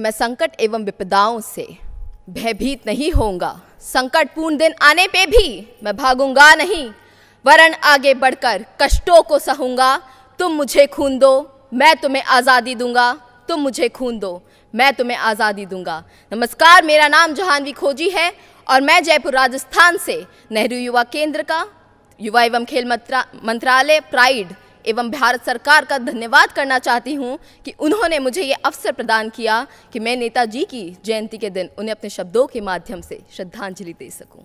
मैं संकट एवं विपदाओं से भयभीत नहीं होऊंगा संकटपूर्ण दिन आने पे भी मैं भागूंगा नहीं वरन आगे बढ़कर कष्टों को सहूंगा तुम मुझे खून दो मैं तुम्हें आज़ादी दूंगा तुम मुझे खून दो मैं तुम्हें आज़ादी दूंगा नमस्कार मेरा नाम जहानवी खोजी है और मैं जयपुर राजस्थान से नेहरू युवा केंद्र का युवा एवं खेल मंत्रालय प्राइड एवं भारत सरकार का धन्यवाद करना चाहती हूँ कि उन्होंने मुझे ये अवसर प्रदान किया कि मैं नेताजी की जयंती के दिन उन्हें अपने शब्दों के माध्यम से श्रद्धांजलि दे सकूँ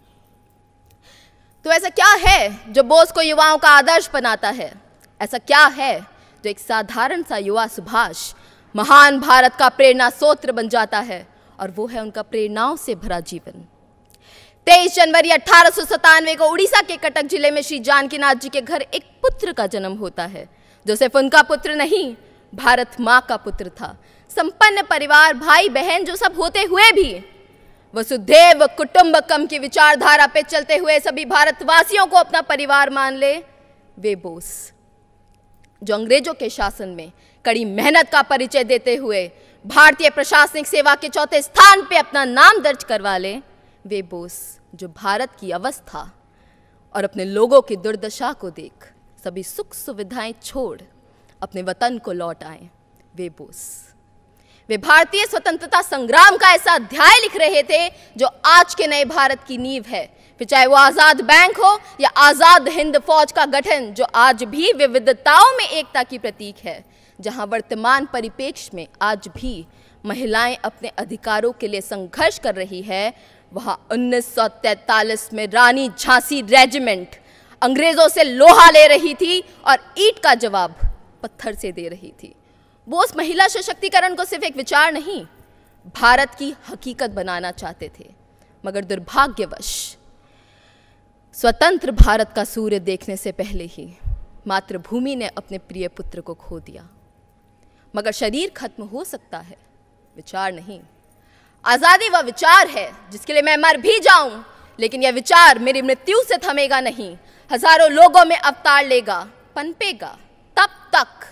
तो ऐसा क्या है जो बोस को युवाओं का आदर्श बनाता है ऐसा क्या है जो एक साधारण सा युवा सुभाष महान भारत का प्रेरणा स्रोत्र बन जाता है और वो है उनका प्रेरणाओं से भरा जीवन तेईस जनवरी अठारह को उड़ीसा के कटक जिले में श्री जानकीनाथ जी के घर एक पुत्र का जन्म होता है जो सिर्फ उनका पुत्र नहीं भारत माँ का पुत्र था संपन्न परिवार भाई बहन जो सब होते हुए भी वसुदेव कुटुंबकम की विचारधारा पे चलते हुए सभी भारतवासियों को अपना परिवार मान ले वे बोस जो अंग्रेजों के शासन में कड़ी मेहनत का परिचय देते हुए भारतीय प्रशासनिक सेवा के चौथे स्थान पे अपना नाम दर्ज करवा ले वे बोस जो भारत की अवस्था और अपने लोगों की दुर्दशा को देख सभी सुख सुविधाएं छोड़ अपने वतन को लौट आए वे बोस वे भारतीय स्वतंत्रता संग्राम का ऐसा अध्याय लिख रहे थे जो आज के नए भारत की नींव है फिर चाहे वो आज़ाद बैंक हो या आज़ाद हिंद फौज का गठन जो आज भी विविधताओं में एकता की प्रतीक है जहां वर्तमान परिपेक्ष में आज भी महिलाएं अपने अधिकारों के लिए संघर्ष कर रही है वहाँ 1943 में रानी झांसी रेजिमेंट अंग्रेज़ों से लोहा ले रही थी और ईट का जवाब पत्थर से दे रही थी वो उस महिला सशक्तिकरण को सिर्फ एक विचार नहीं भारत की हकीकत बनाना चाहते थे मगर दुर्भाग्यवश स्वतंत्र भारत का सूर्य देखने से पहले ही मातृभूमि ने अपने प्रिय पुत्र को खो दिया मगर शरीर खत्म हो सकता है विचार नहीं आज़ादी वह विचार है जिसके लिए मैं मर भी जाऊं लेकिन यह विचार मेरी मृत्यु से थमेगा नहीं हजारों लोगों में अवतार लेगा पनपेगा तब तक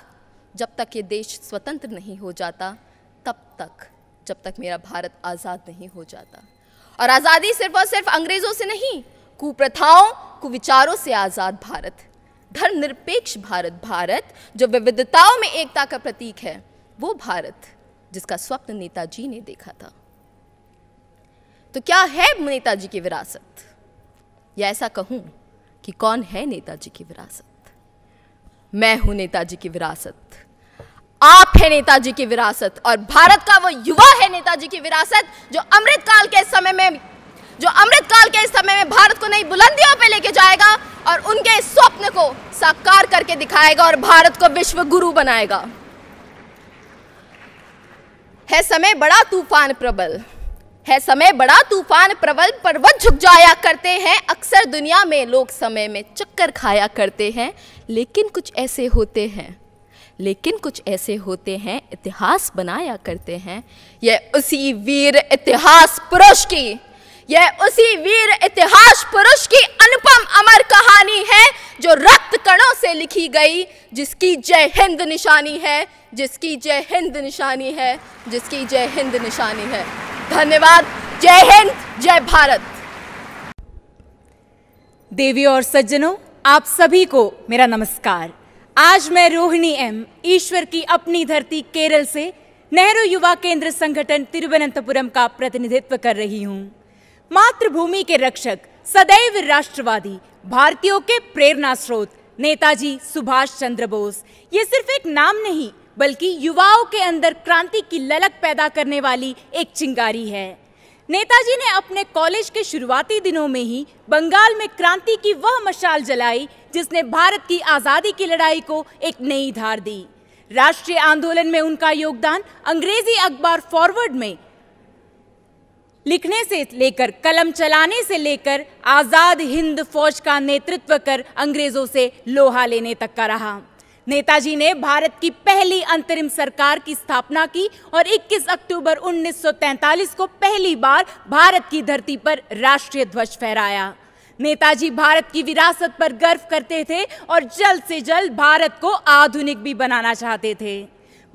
जब तक ये देश स्वतंत्र नहीं हो जाता तब तक जब तक मेरा भारत आज़ाद नहीं हो जाता और आज़ादी सिर्फ और सिर्फ अंग्रेज़ों से नहीं कुप्रथाओं कुविचारों से आज़ाद भारत धर्मनिरपेक्ष भारत भारत जो विविधताओं में एकता का प्रतीक है वो भारत जिसका स्वप्न नेताजी ने देखा था तो क्या है नेताजी की विरासत या ऐसा कहूं कि कौन है नेताजी की विरासत मैं हूं नेताजी की विरासत आप है नेताजी की विरासत और भारत का वो युवा है नेताजी की विरासत जो अमृत काल के समय में जो अमृत काल के समय में भारत को नई बुलंदियों पे लेके जाएगा और उनके स्वप्न को साकार करके दिखाएगा और भारत को विश्व गुरु बनाएगा है समय बड़ा तूफान प्रबल है समय बड़ा तूफान प्रबल पर्वत झुक जाया करते हैं अक्सर दुनिया में लोग समय में चक्कर खाया करते हैं लेकिन कुछ ऐसे होते हैं लेकिन कुछ ऐसे होते हैं इतिहास बनाया करते हैं यह उसी वीर इतिहास पुरुष की यह उसी वीर इतिहास पुरुष की अनुपम अमर कहानी है जो रक्त कणों से लिखी गई जिसकी जय हिंद निशानी है जिसकी जय हिंद निशानी है जिसकी जय हिंद निशानी है धन्यवाद जय हिंद जय भारत देवी और सज्जनों आप सभी को मेरा नमस्कार आज मैं रोहिणी एम ईश्वर की अपनी धरती केरल से नेहरू युवा केंद्र संगठन तिरुवनंतपुरम का प्रतिनिधित्व कर रही हूँ मातृभूमि के रक्षक सदैव राष्ट्रवादी भारतीयों के प्रेरणा स्रोत नेताजी सुभाष चंद्र बोस ये सिर्फ एक नाम नहीं बल्कि युवाओं के अंदर क्रांति की ललक पैदा करने वाली एक चिंगारी है नेताजी ने अपने कॉलेज के शुरुआती दिनों में ही बंगाल में क्रांति की वह मशाल जलाई जिसने भारत की आज़ादी की लड़ाई को एक नई धार दी राष्ट्रीय आंदोलन में उनका योगदान अंग्रेजी अखबार फॉरवर्ड में लिखने से लेकर कलम चलाने से लेकर आज़ाद हिंद फौज का नेतृत्व कर अंग्रेज़ों से लोहा लेने तक का रहा नेताजी ने भारत की पहली अंतरिम सरकार की स्थापना की और 21 अक्टूबर 1943 को पहली बार भारत की धरती पर राष्ट्रीय ध्वज फहराया नेताजी भारत की विरासत पर गर्व करते थे और जल्द से जल्द भारत को आधुनिक भी बनाना चाहते थे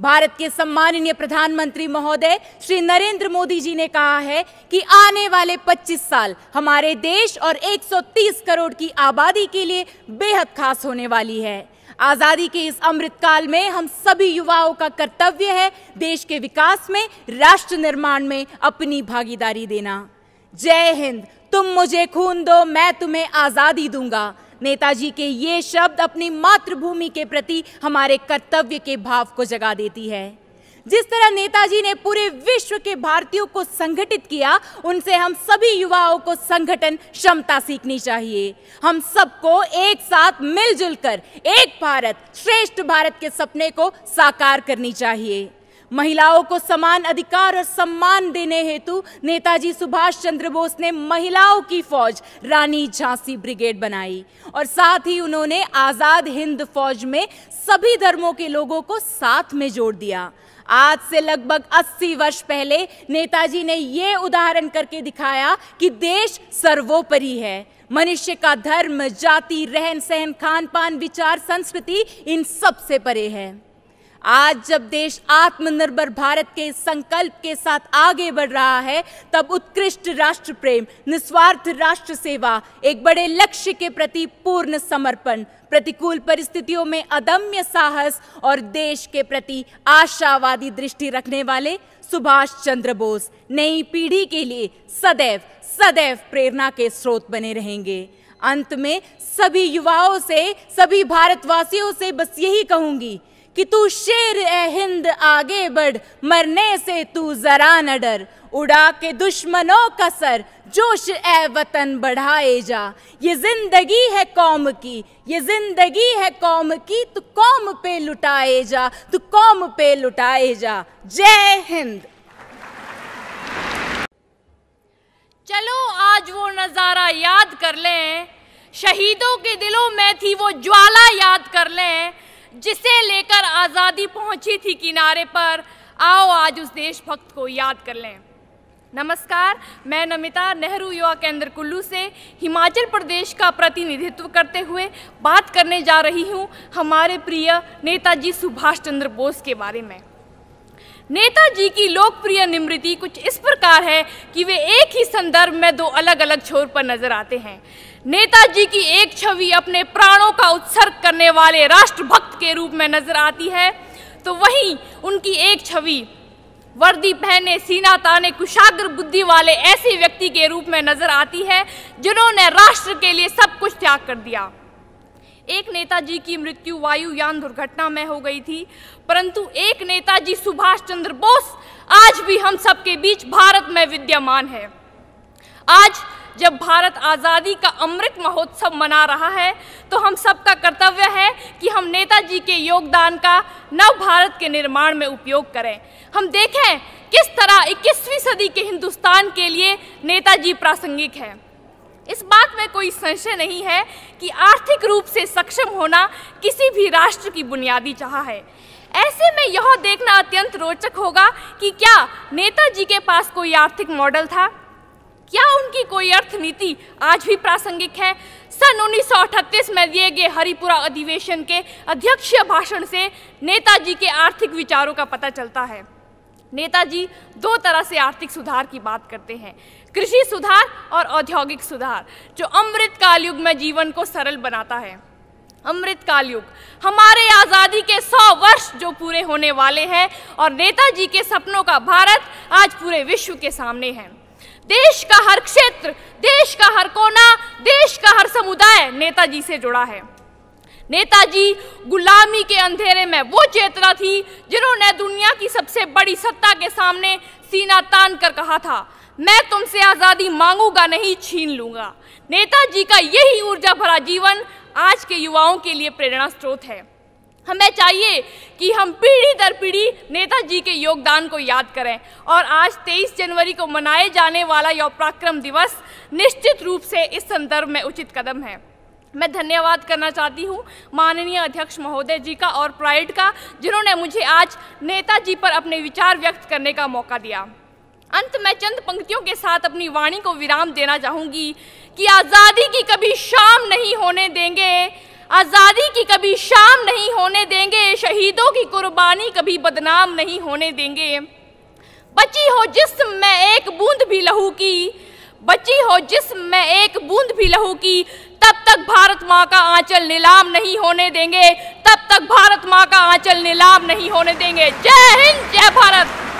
भारत के सम्माननीय प्रधानमंत्री महोदय श्री नरेंद्र मोदी जी ने कहा है कि आने वाले 25 साल हमारे देश और 130 करोड़ की आबादी के लिए बेहद खास होने वाली है आज़ादी के इस अमृतकाल में हम सभी युवाओं का कर्तव्य है देश के विकास में राष्ट्र निर्माण में अपनी भागीदारी देना जय हिंद तुम मुझे खून दो मैं तुम्हें आज़ादी दूंगा नेताजी के ये शब्द अपनी मातृभूमि के प्रति हमारे कर्तव्य के भाव को जगा देती है जिस तरह नेताजी ने पूरे विश्व के भारतीयों को संगठित किया उनसे हम सभी युवाओं को संगठन क्षमता सीखनी चाहिए हम सबको एक साथ मिलजुल कर एक भारत श्रेष्ठ भारत के सपने को साकार करनी चाहिए महिलाओं को समान अधिकार और सम्मान देने हेतु नेताजी सुभाष चंद्र बोस ने महिलाओं की फौज रानी झांसी ब्रिगेड बनाई और साथ ही उन्होंने आजाद हिंद फौज में सभी धर्मों के लोगों को साथ में जोड़ दिया आज से लगभग 80 वर्ष पहले नेताजी ने यह उदाहरण करके दिखाया कि देश सर्वोपरि है मनुष्य का धर्म जाति रहन सहन खान पान विचार संस्कृति इन सब से परे है आज जब देश आत्मनिर्भर भारत के संकल्प के साथ आगे बढ़ रहा है तब उत्कृष्ट राष्ट्र प्रेम निस्वार्थ राष्ट्र सेवा एक बड़े लक्ष्य के प्रति पूर्ण समर्पण प्रतिकूल परिस्थितियों में अदम्य साहस और देश के प्रति आशावादी दृष्टि रखने वाले सुभाष चंद्र बोस नई पीढ़ी के लिए सदैव सदैव प्रेरणा के स्रोत बने रहेंगे अंत में सभी युवाओं से सभी भारतवासियों से बस यही कहूंगी कि तू शेर ए हिंद आगे बढ़ मरने से तू जरा न डर उड़ा के दुश्मनों का सर जोश ए वतन बढ़ाए जा ये जिंदगी है कौम की ये जिंदगी है कौम की तू कौम पे लुटाए जा तू कौम पे लुटाए जा जय हिंद चलो आज वो नज़ारा याद कर लें शहीदों के दिलों में थी वो ज्वाला याद कर लें जिसे लेकर आज़ादी पहुंची थी किनारे पर आओ आज उस देशभक्त को याद कर लें नमस्कार मैं नमिता नेहरू युवा केंद्र कुल्लू से हिमाचल प्रदेश का प्रतिनिधित्व करते हुए बात करने जा रही हूं हमारे प्रिय नेताजी सुभाष चंद्र बोस के बारे में नेताजी की लोकप्रिय निमृति कुछ इस प्रकार है कि वे एक ही संदर्भ में दो अलग अलग छोर पर नजर आते हैं नेताजी की एक छवि अपने प्राणों का उत्सर्ग करने वाले राष्ट्रभक्त के रूप में नजर आती है तो वहीं उनकी एक छवि वर्दी पहने सीना ताने कुशाग्र बुद्धि वाले ऐसे व्यक्ति के रूप में नजर आती है जिन्होंने राष्ट्र के लिए सब कुछ त्याग कर दिया एक नेताजी की मृत्यु वायुयान दुर्घटना में हो गई थी परंतु एक नेताजी सुभाष चंद्र बोस आज भी हम सबके बीच भारत में विद्यमान है आज जब भारत आज़ादी का अमृत महोत्सव मना रहा है तो हम सबका कर्तव्य है कि हम नेताजी के योगदान का नव भारत के निर्माण में उपयोग करें हम देखें किस तरह 21वीं सदी के हिंदुस्तान के लिए नेताजी प्रासंगिक हैं इस बात में कोई संशय नहीं है कि आर्थिक रूप से सक्षम होना किसी भी राष्ट्र की बुनियादी चाह है ऐसे में यह देखना अत्यंत रोचक होगा कि क्या नेताजी के पास कोई आर्थिक मॉडल था क्या उनकी कोई अर्थनीति आज भी प्रासंगिक है सन उन्नीस में दिए गए हरिपुरा अधिवेशन के अध्यक्षीय भाषण से नेताजी के आर्थिक विचारों का पता चलता है नेताजी दो तरह से आर्थिक सुधार की बात करते हैं कृषि सुधार और औद्योगिक सुधार जो अमृत काल युग में जीवन को सरल बनाता है अमृत काल युग हमारे आज़ादी के सौ वर्ष जो पूरे होने वाले हैं और नेताजी के सपनों का भारत आज पूरे विश्व के सामने है देश का हर क्षेत्र देश का हर कोना देश का हर समुदाय नेताजी से जुड़ा है नेताजी गुलामी के अंधेरे में वो चेतना थी जिन्होंने दुनिया की सबसे बड़ी सत्ता के सामने सीना तान कर कहा था मैं तुमसे आज़ादी मांगूंगा नहीं छीन लूंगा नेताजी का यही ऊर्जा भरा जीवन आज के युवाओं के लिए प्रेरणा स्रोत है हमें चाहिए कि हम पीढ़ी दर पीढ़ी नेताजी के योगदान को याद करें और आज 23 जनवरी को मनाए जाने वाला यह पराक्रम दिवस निश्चित रूप से इस संदर्भ में उचित कदम है मैं धन्यवाद करना चाहती हूँ माननीय अध्यक्ष महोदय जी का और प्राइड का जिन्होंने मुझे आज नेताजी पर अपने विचार व्यक्त करने का मौका दिया अंत में चंद पंक्तियों के साथ अपनी वाणी को विराम देना चाहूंगी कि आज़ादी की कभी शाम नहीं होने देंगे आज़ादी की कभी शाम नहीं होने देंगे शहीदों की कुर्बानी कभी बदनाम नहीं होने देंगे बची हो जिसम में एक बूंद भी लहू की बची हो जिसम में एक बूंद भी लहू की तब तक भारत माँ का आंचल नीलाम नहीं होने देंगे तब तक भारत माँ का आंचल नीलाम नहीं होने देंगे जय हिंद जय भारत